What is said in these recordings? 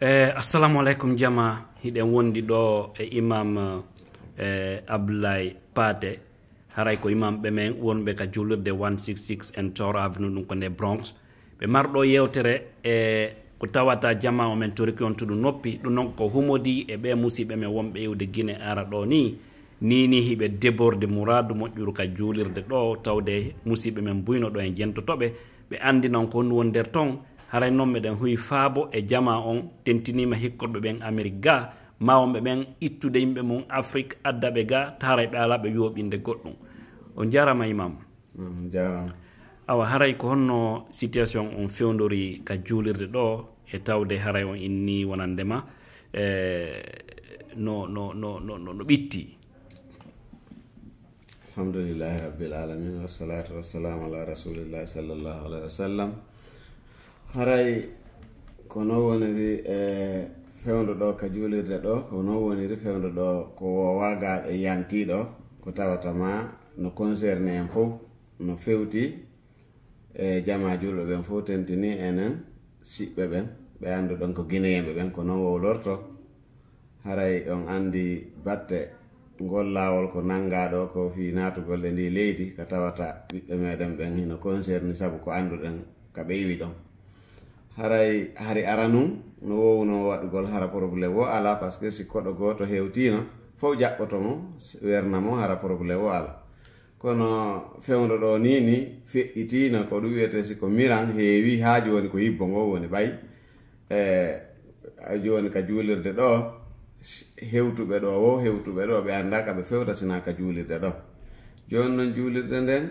eh, assalamu aleykum jama hiɗen wondi ɗo e imam eh, ablay paté haray ko imam ɓe men wonɓe ka julirde 166 en tor avenu ɗum ko nde bronx ɓe marɗo yewtere e eh, ko tawata jama o men toriki on tuɗu noppi ɗum noon ko humodi e ɓe musiɓe men wonɓe yewde guine ara ɗo ni nini hiɓe deborde mouradou moƴƴuru ka julirde ɗo tawde musiɓe men buyno ɗo en jentotoɓe ɓe andi noon ko honni woni nder ton haray noon meɗen huwi faabo e jama on tentinima hikkotɓe ɓen amérique ga mawonɓe ɓen ittude yimɓe mum afrique addaɓe ga taaray ɓe ala ɓe yoɓinde goɗɗum o jarama imam mm, awa haray ko honno situation on fewdori ka juulirde ɗo e tawde haray on inni wonandema e no no no no no no ɓitti alhamdoulillahi rabbil alamin wassalatu wassalamu ala rasulillahi sallallahu alahi wa sallam haray kono woniri e fewndo ɗo ka juulirde ɗo kono woniri fewndo ɗo ko wowagaɗo e yantiɗo ko tawatama no concerné en fof no fewti e jama julɗo ɓen fof tentini enen siɓɓe ɓen ɓe andu ɗon ko guineyemɓe ɓen ko non wowlorto haray on andi batte ngol lawol ko nanga ɗo ko fi natugol ɗe ndi leydi ka tawata ɓiɓɓe meɗen ɓen hino concerné saabu ko anduɗen ka ɓeywi ɗon haray hari aranu no wowno waɗugol hara probléme o ala par ce que si koɗo goto hewtino fof jaɓɓotomo wernamo hara probléme o ala kono fewɗo ɗo ni ni feƴƴitino ko ɗum wiyete siko miran heewi haa joni ko yibbo ngo woni ɓay e joni ka juulirde ɗo hewtuɓe ɗo o hewtuɓe ɗo ɓe annda kaɓe fewta sina ka juulirde ɗo joni noon juulirde nden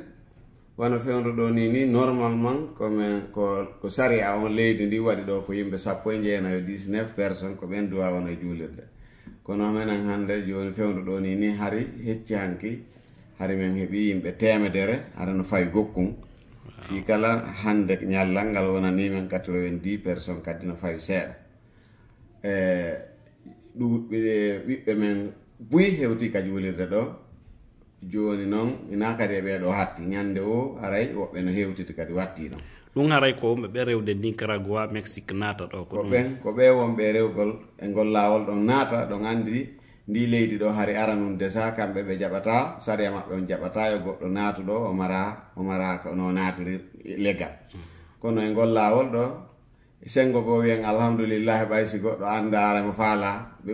wona fewndo ɗo ni ni normalement comme ko ko saria on leydi ndi waɗi ɗo ko yimɓe sappo e jeenayo 19 personne ko ɓen duwa wona juulirde kono menen hannde jooni fewndo ɗo ni ni hari hecci hari men heeɓi yimɓe temedere hara no fawi gokkum fi kala hannde ñallal ngal wonani men 90 personne kadi no fawi seeɗa e eh, ɗuɓɓe eh, ɓiɓɓe men buyi hewti ka juulirde ɗo joni noon ina kadi e ɓeeɗo hatti ñande o haray woɓɓe no hewtiti kadi watti ɗon ɗum haray ko wonɓe ɓe rewde nicaragua mexique naata ɗo ko ɓen ko ɓe wonɓe rewgol e ngol laawol ɗon naata ɗon anndi ndi leydi ɗo hari ara noon desa kamɓe ɓe jaɓata sariya maɓɓe on jaɓata yo goɗɗo naatu ɗo o mara o mara no naatiri legal kono e ngol laawol ɗo sengo go wiyen alhamdulillahi ɓay si goɗɗo annda arama faala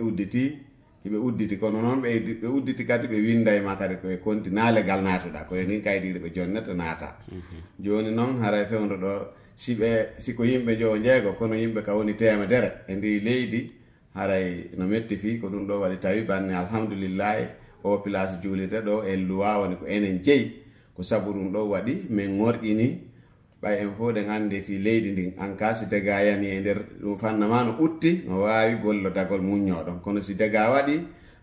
udditi ɓe udditi kono noon ɓe udditi kadi ɓe winda e ma kadi koye konti na legal natuɗa koye ni kaydiɗe ɓe jonnata naata joni noon haray fewdo ɗo siɓe siko yimɓe jo jeego kono yimɓe ka woni temedere e ndi leydi haray no metti fi ko ɗum ɗo waɗi tawi banne alhamdulillahi o place juulirte ɗo e luwa woni ko enen jeeyi ko sabu ɗum ɗo waɗi min ɓay en fof ɗen annde fi leydi ndin en cas si daga yani e nder ɗum fanna ma no ɓutti no waawi gollo dagol muññoɗon kono si daga waɗi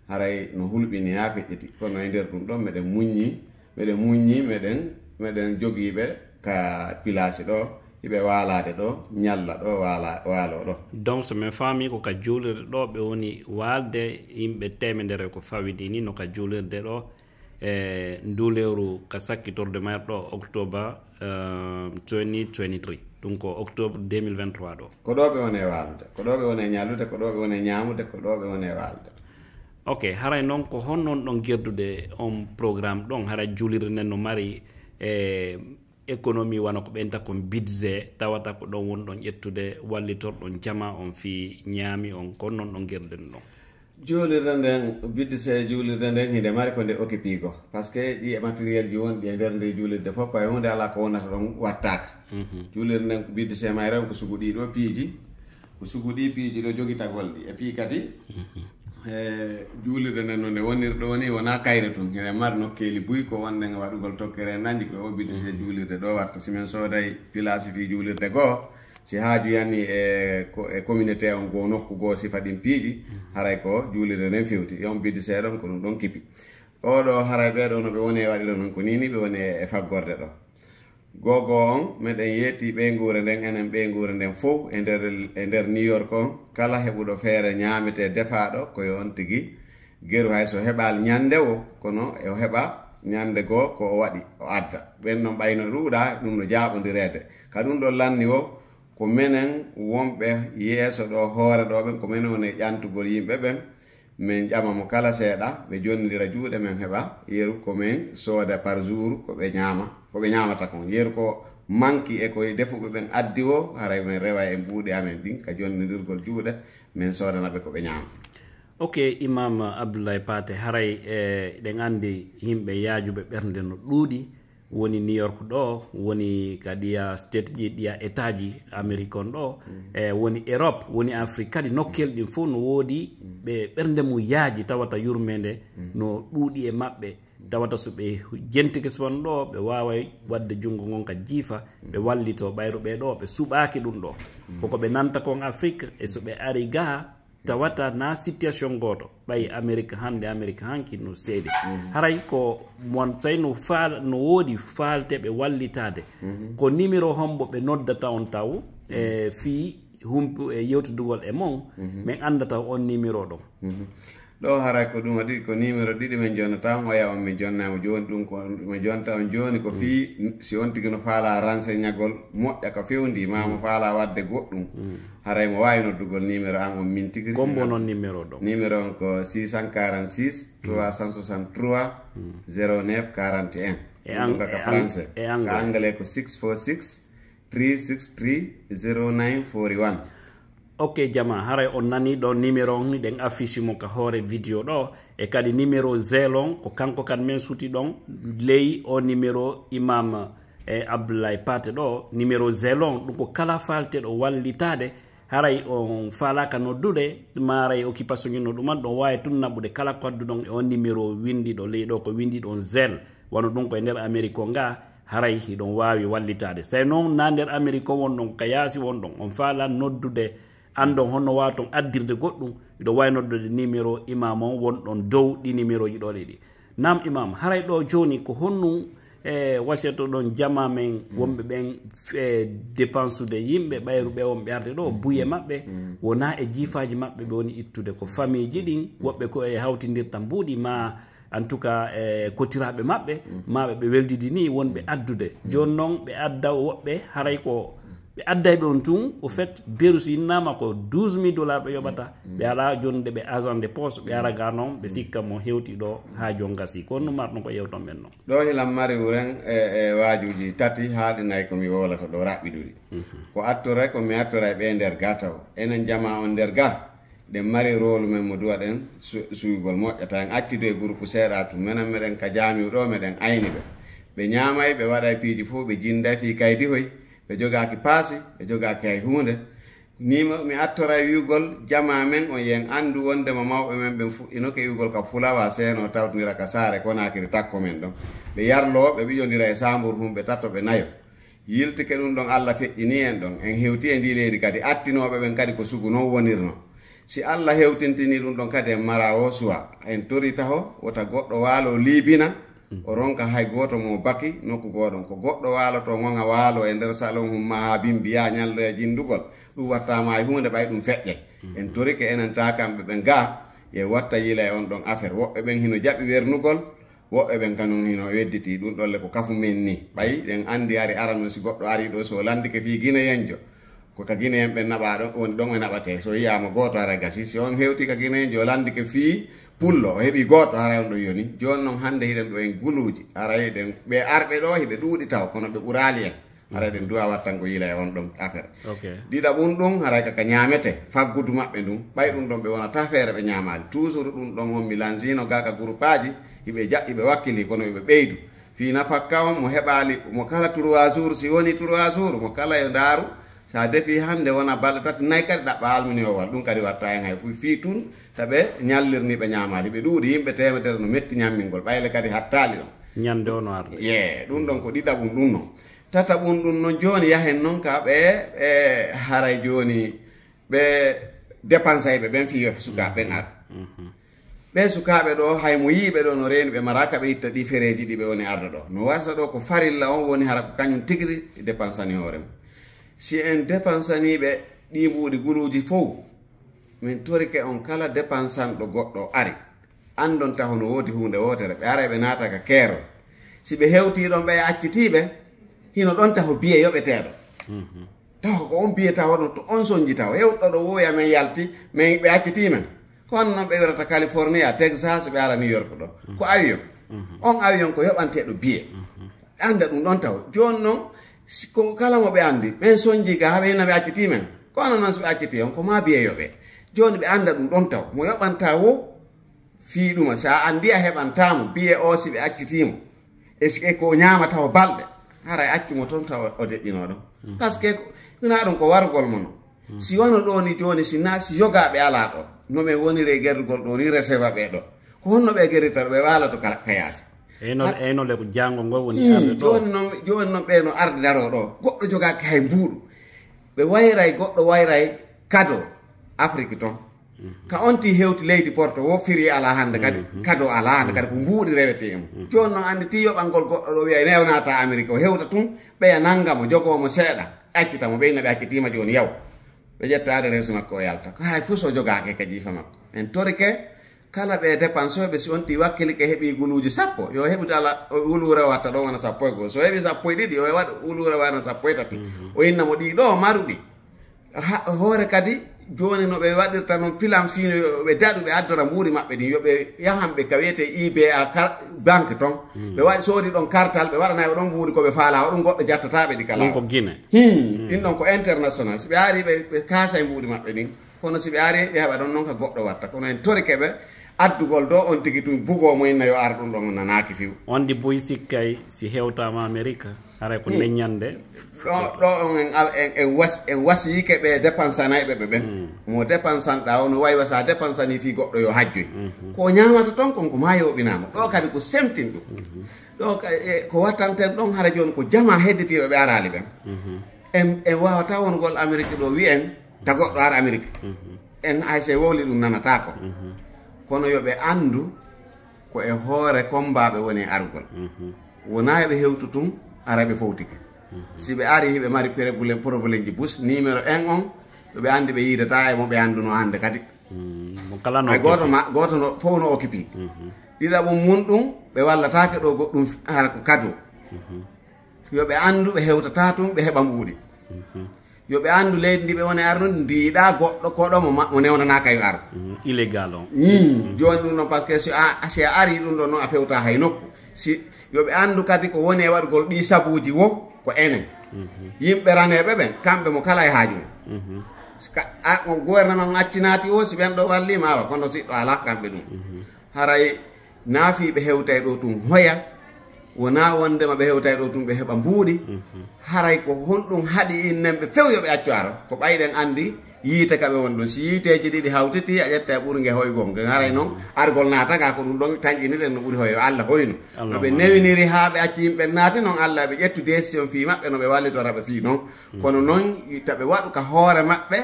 haray no hulɓini haa feƴƴiti kono e nder ɗum ɗon meɗen muññi meɗen muññi meɗen meɗen jogiiɓe ka pilasi ɗo hiɓe waalade ɗo ñalla ɗo waala waalo ɗo donc so min faami ko ka juulirde ɗo ɓe woni waalde yimɓe temedere ko fawidi ni no ka juulirde ɗo e ndu lewru ka sakkitorde mayre ɗo octobre 2023 euh, ɗum ko octobre 2023 ɗo ko ɗo ɓe won e walde ko ɗo ɓe won e ñallude ko ɗo ɓe won e ñamude ko ɗo ɓe won e walde ok haray noon ko hon noon ɗon gerdude on programme ɗon hara juulirde nden no mari e économie wona ko ɓenta ko budget tawata ko ɗon woni ɗon ƴettude wallitorɗon jama on fii ñaami on ko hon noon ɗon gerdude ɗon juulirde rendeng bidde so juulirde nden hinde mari ko nde occupi ko par ce que ɗi e matériel ji wonɗi e nder nde juulirde fof koye hunde ala ko wonata ɗon wattaka mhm. juulirde nden ko bidde sema rew ko sugu ɗi piji piiji ko sugu ɗi piiji ɗo jogi tagol ɗi e pii kadi mhm. e juulirde nden no nde wonir ɗo ni wona kayre tun ene mari nokkeeli buy ko wonde waɗugol tokkere nanji ko o bidde se juulirde ɗo watta simin sooday place fi juulirde goo si haaju yanni e e communauté on goo nokku goo sifa ɗin piiji haray ko juulirde nden fewti yon bidi seeɗon ko ɗum ɗon kipi oɗo haray ɓeeɗo no ɓe woni e waɗira noon ko nini ɓe woni e faggorde ɗo gogo on meɗen yetti ɓeyguure nden enen ɓeyguure nden fof e nder e nder new york on kala heɓuɗo feere ñaamete defaaɗo ko yo on tigi geru hay so heɓaal ñannde wo kono e heɓa ñannde goo ko o waɗi o adda ɓen noon ɓayno ɗuuɗa ɗum no jaaɓondireede ka ɗum ɗon lanni wo ko minen wonɓe yeeso ɗo hoore ɗo ɓen ko minen woni ƴantugol yimɓe ɓen min ƴama mo kala seeɗa ɓe jonnidira juuɗe men heɓa yeru komin sooda par jour ko ɓe ñaama ko ɓe ñaamata kon yeru ko manki e koye defuɓe ɓen addi o hara min rewa en ɓuuɗe amen ɗin ka jonnidirgol juuɗe min soodanaɓe ko ɓe ñaama ok imam abdoulaye pate haray e eh, ɗen anndi yimɓe yaajuɓe ɓernde no ɗuuɗi woni new york ɗo woni kadi ya state ji ɗiya état ji américain ɗo mm. e eh, woni europe woni afrique kadi nokkel ɗin fof no woodi ɓe ɓernde mum yaaji tawata yurmede mm. no ɗuuɗi e maɓɓe mm. tawata so ɓe jentike suwan ɗo ɓe wawa wadde junngo ngon ka jiifa ɓe wallito ɓayruɓe ɗo ɓe suɓaki ɗum ɗo koko ɓe nanta kon afrique e so ɓe ari gaha tawata na situation goto ɓayi amérique hande amérique hanki no seedi mhm. haray ko mon sayno faal no woodi faalte ɓe wallitade ko numéro hombo ɓe noddata on taw e mhm. fii hum e yewtudugol e mon mhm. min andataw on numéro ɗon ɗo hara ko ɗum waɗi ko numéro ɗiɗi min jonnatama o yawa mi jonnama joni ɗum ko mi jonnata on joni ko fi si on tigui no faala renseignagol moƴƴa ko fewndi ma mo faala wadde goɗɗum haray mo wawi noddugol numéro an on min tigui gombo noon numéro ɗo numéro on ko 646 363 09 41 e ka e français e ka anglais ko 646 363 09 41 ok jama haray on nani ɗo numéro on ɗen affiche mo ka hoore vidéo ɗo e kadi numéro zelon ko kanko kadi min suti ɗon ley o numéro imam e abdoulaye pate ɗo numéro zelon ɗum ko kala falte ɗo wallitade haray on falaka noddude maray occupation ñino ɗuman ɗon wawi tun naɓɓude kala kadduɗon e on numéro windiɗo ley ɗo ko windiɗon zel wano ɗum koye nder amérique o nga haray hiɗon wawi wallitade say noon na nder amérique o won ɗon ka yaasi won ɗon on fala noddude andon honno waton addirde goɗɗum iɗo waynoddode numéro imam o wonɗon dow ɗi numéro ji ɗoɗe ɗi nam imam haray ɗo joni ko honno e wasiyato ɗon jama men wonɓe ɓen e dépense de yimɓe ɓayru ɓe wonɓe arde ɗo buye maɓɓe wona e jiifaji maɓɓe ɓe woni ittude ko famille ji ɗin woɓɓe ko e hawtindirta mbuuɗi ma en tout cas e kotiraɓe maɓɓe mm. maɓe ɓe weldidi ni wonɓe addude mm. joni noon ɓe adda woɓɓe haray ko ɓe adday ɓe on tun au fait berus innama ko 12 mille dollars ɓe yoɓata mm. ɓe ala jonde ɓe agent de poste ɓe ara ga noon ɓe sikka mo hewti ɗo ha jon gasi kono ɗum mar ɗon ko yewton ɓen noon ɗo ilam e mari wuren e e wajuji tati haɗinayyi komi wolata ɗo raɓɓiɗuɗi mhm. ko attoray komi attoray ɓe e nder ga taw enen jama on nder ga ɗen mari rôle men mo duwaɗen suygol moƴƴa ta en accido e groupe seeɗa tu menen meɗen ka jamiw ɗo meɗen ayni ɓe ɓe ñamay ɓe waɗa piiji fo ɓe jindafi kaydi hoy ɓe jogaki paasi ɓe jogaki hay hunde nima mi attora wiwgol e jama men on yen anndu wondema mawɓe men ɓen ke wiwgol ka fulawa seeno tawtodira ka saare konakiri takko men ɗon ɓe yarlooɓe ɓiyondira e sambour hum ɓe tatto ɓe nayo yiltike ɗum ɗon allah feƴƴini en ɗon en hewti e ndi leydi kadi attinoɓe ɓen kadi ko sugu noon wonirno si allah hewtintini ɗum ɗon kadi en mara o suwa en torita ho wota goɗɗo waalo libina Mm. o ronka hay goto mo baki nokku goɗon ko goɗɗo waloto ngonga waalo e nder salon humma ha bimbiya ñaldo e jindugol watta ma hay hunde bay dum fedde mm. en torike enen ta kambe ɓen ga e watta yila e on don affaire woɓɓe ɓen hino jaɓi wernugol e ben kañum hino wedditi ɗum dolle ko kafu men ni bay den andi ari arano si goddo ari do so landike fi gina yanjo ko ka gina en ɓe naɓa ɗon don ɗon ɓe so yama goto ara gasi si on hewti ka jo landi ke fi pullo heɓi goto on ɗo yoni joni noon hannde hiɗen ɗo en guluuji ara hiɗen ɓe arɓe ɗo hiɓe ɗuuɗi taw kono ɓe ɓurali en ara hiɗen duwa wat tan ko yila e on ɗon affaire ɗiɗa ɓum ɗum haray kaka ñaamete faggudu maɓɓe ndum ɓay ɗum ɗon ɓe wonata feere ɓe ñaamali toujours ɗum ɗon on milansino ga ka groupe aji hiɓe jaɓɓi hiɓe wakkili kono ɓe ɓeydu fi nafakka on mo heɓali mo kala trois jours si woni trois jours mo kala e ndaaru sa defi hande wona balɗe tati nayi kadi ɗaɓɓa owal ɗum kadi watta hen hay fof fii tun taɓe ñallirni ɓe ñamali ɓe ɗuuɗi yimɓe temedere no metti ñammingol ɓayle kadi hattali ɗon ñande on no arde ye ɗum ɗon ko ɗiɗaɓum ɗum noon tataɓum ɗum noon joni yahen noon ka ɓe ɓe haray joni ɓe dépense ayɓe ɓen fiyo sukaɓe ɓen ar mhm. ɓe sukaɓe ɗo haymo yiɓe ɗo no reni ɓe maraka ɓe itta ɗi fereji ɗi ɓe woni arde ɗo no warsa ɗo ko farilla on woni hara ko kañum tigiri dépensani hoore si en depansaniɓe di mbuuɗi guluuji fou min torike on kala depansanɗo goɗɗo ari andonta hono woodi hunde wotere ɓe ara ɓe naata ka keero si ɓe hewtiɗon ɓe accitiɓe hino ɗon taho biye yoɓeteɗo mhm. tawa ko on biyeta hono to on soñji taw hewɗo ɗo woya min yalti min ɓe accitimen ko on noon wirata california texas ɓe ara new york ɗo ko avion mhm. on avion ko yoɓanteɗo biye mhm. anda ɗum ɗon taw joni noon ko kala mo ɓe andi ɓen soñjiga ha ɓe naɓe acciti men ko ananan so ɓe acciti on ko ma biyeyoɓe joni ɓe annda ɗum ɗon taw mo yoɓanta wo fiiɗuma sa andi a heɓantamo biye o si ɓe accitimo e ko ñaama tawa balɗe hara accumo toon tawa o deƴƴino ɗum par ce que ɗuna ɗum ko wargol mo no mm. si wono ɗo ni joni na si yogaɓe ala ɗo nomin wonire gerdugol gerrugol ɗo ni resewa ɓe ɗo ko honno ɓe gerritor ɓe waala to kala eyno eynole ko jango ngo woni joni noon joni noon ɓeeno arde daro ɗo goɗɗo jogaki hay mbuuɗo ɓe wayray goɗɗo wayray kado afrique toon mhm. ka onti hewti leydi porto wo firi ala hannde kadi mhm. kado ala hannde kadi ko mbuuɗi rewete mo mhm. joni noon anndi ti yo yoɓalngol goɗɗo ɗo wiya rewnata amérique o hewta tun ɓeya nangamo jogomo seeɗa accitamo ɓeyno ɓe accitima joni yaw ɓe ƴettaade reesu makko o yalta ko haray fof so jogaake ka jiifa makko en torike kala ɓe dépense oɓe si on tawi wakkili ka heeɓi guluuji sappo yo heɓude ala wulure watta ɗon wona sappo e goo so heeɓi sappo e ɗiɗi yo waɗa wulure wana sappo e tati mhm. o yinnamo ɗi ɗo maruɗi hoore kadi joni no ɓe waɗirta noon pilan fino ɓe daɗu ɓe addora mbuuri maɓɓe ɗin yoɓe yahan ɓe ka wiyete iba banque ton ɓe mhm. waɗi soodi ɗon kartal ɓe waɗana ɓe ɗon mbuuri koɓe faala oɗon goɗɗo jattataɓe ɗi kala ko guine ɗin hmm. mhm. ɗon ko international so ɓe ari ɓe kaasa e mbuuri maɓɓe ɗin kono si ɓe ari ɓe heɓa ɗon noon ka goɗɗo watta kono en tori addugol ɗo on tigi tun bugo mumen yo ar ɗum ɗo nanaki fiw on di boy sikkay si hewtama amérique ara ko leññande hmm. ɗo ɗo on en al en en was en wasiyike ɓe dépensanayɓe ɓe ɓen hmm. mo dépensanɗa ono wawi wasa dépensani fi goɗɗo yo hajjoy hmm. ko ñamata toon konko ma yewɓinama ɗo kadi ko semtin ɗum ɗo e, ko wattanten ɗon hara joni ko jama hedditiɓe ɓe arali ɓen en en wawata wongol amérique ɗo wi en ta goɗɗo ar amérique en hay wowli wohli ɗum nanata ko kono yoɓe anndu ko e hoore combaɓe woni argol wona eɓe hewtu tum araɓe fowtike si ɓe ari hiɓe mari probléme ji bus numéro 1 on ɓe anndi ɓe yiidata e mo ɓe annduno hande kadi mm, ay goto ma goto no fof no occupi mm-hmm. ɓum mun ɗum ɓe wallatake ɗo goɗɗum hara ko yo mm-hmm. yoɓe anndu ɓe hewtata tum ɓe heɓa mbuuɗi mm-hmm yo ɓe andu leydi ndi ɓe woni ar noon ndiiɗa goɗɗo koɗo mo newnanaka yo ar mm-hmm. illégal on joni ɗum ɗon par ce que si a si ari ɗum ɗon noon a fewta hay nokku si yo ɓe andu kadi ko woni e waɗgol ɗi sabuji wo ko enen mm-hmm. yimɓe raneɓe ɓen kamɓe mo kala e haaju mum mm-hmm. gouvernement accinati o si ɓen ɗo wallima awa kono siɗɗo ala kamɓe ɗum haray naafiɓe hewta e ɗo tun hoya wona wonde maɓe hewtay ɗo tum ɓe heɓa mbuuɗi mhm. haray ko honɗum haɗi innenɓe few yoɓe andi ara ko ɓayɗen anndi yiite kaɓe won ɗo si yiiteji ɗiɗi hawtiti a ƴetta ɓuuri nge hoygol nge haray noon mhm. argol naataka ko ɗum ɗon tañƴiniɗen no ɓuri hoyo allah hoyno no ɓe newiniri haa ɓe acci yimɓe naati noon allah ɓe ƴettu décision fii maɓɓe no ɓe wallitora ɓe fii noon mhm. kono noon taɓe waɗu ka hoore maɓɓe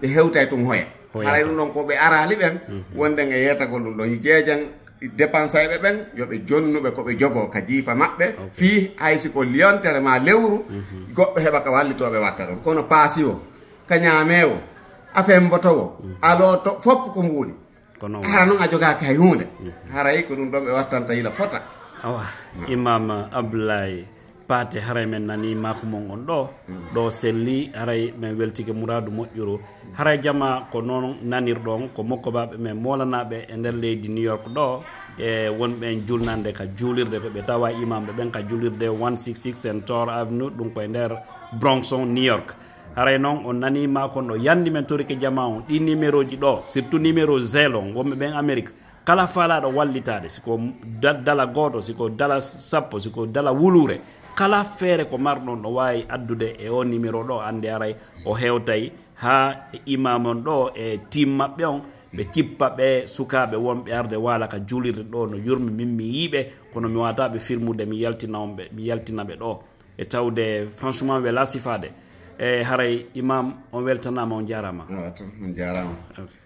ɓe hewtay tum hoya haray ɗum ɗon ko ɓe arali ɓen wonde nge yeetagol ɗum ɗon jeejan dépensayɓe ɓen yoɓe jonnuɓe koɓe jogo ka jiifa maɓɓe fii hay siko liyontere ma lewru mhm. goɗɗo heɓa ka wallitoɓe watta ɗon kono paasi o ka ñaamee o affaire alo to fof ko mbuuɗi hara noon a jogaki hay huunde mhm. haray ko ɗum ɗon ɓe wattanta yila fota imam abdoulaye paate haray men nani mo ngon ɗo ɗo selli haray min weltike muradu moƴƴuru haray jama ko noon nanirɗon ko mokkobaɓe men molanaɓe e nder leydi new york ɗo e wonɓen julnande ka julirde ko ɓe tawa imamɓe ɓen ka julirde 166 en tor avenue ɗum koye nder bronxon new york haray noon on nani kon ɗo yandi men torike jama on ɗi numéro ji ɗo surtout numéro zél on wonɓe ɓen amérique kala falaɗo wallitade siko dala goto siko dala sappo siko dala wulure kala feere ko marɗon ɗo wawi addude e o numéro ɗo ande aray o hewtay ha e imam on ɗo e tim maɓɓe on ɓe cippa ɓe sukaɓe wonɓe arde wala ka julirde ɗo no yurmi min mi yiiɓe kono mi wataɓe firmude mi yaltinaoɓe mi yaltinaɓe ɗo e tawde franchement wela sifade e haray imam on weltanama on jarama no, jarama okay.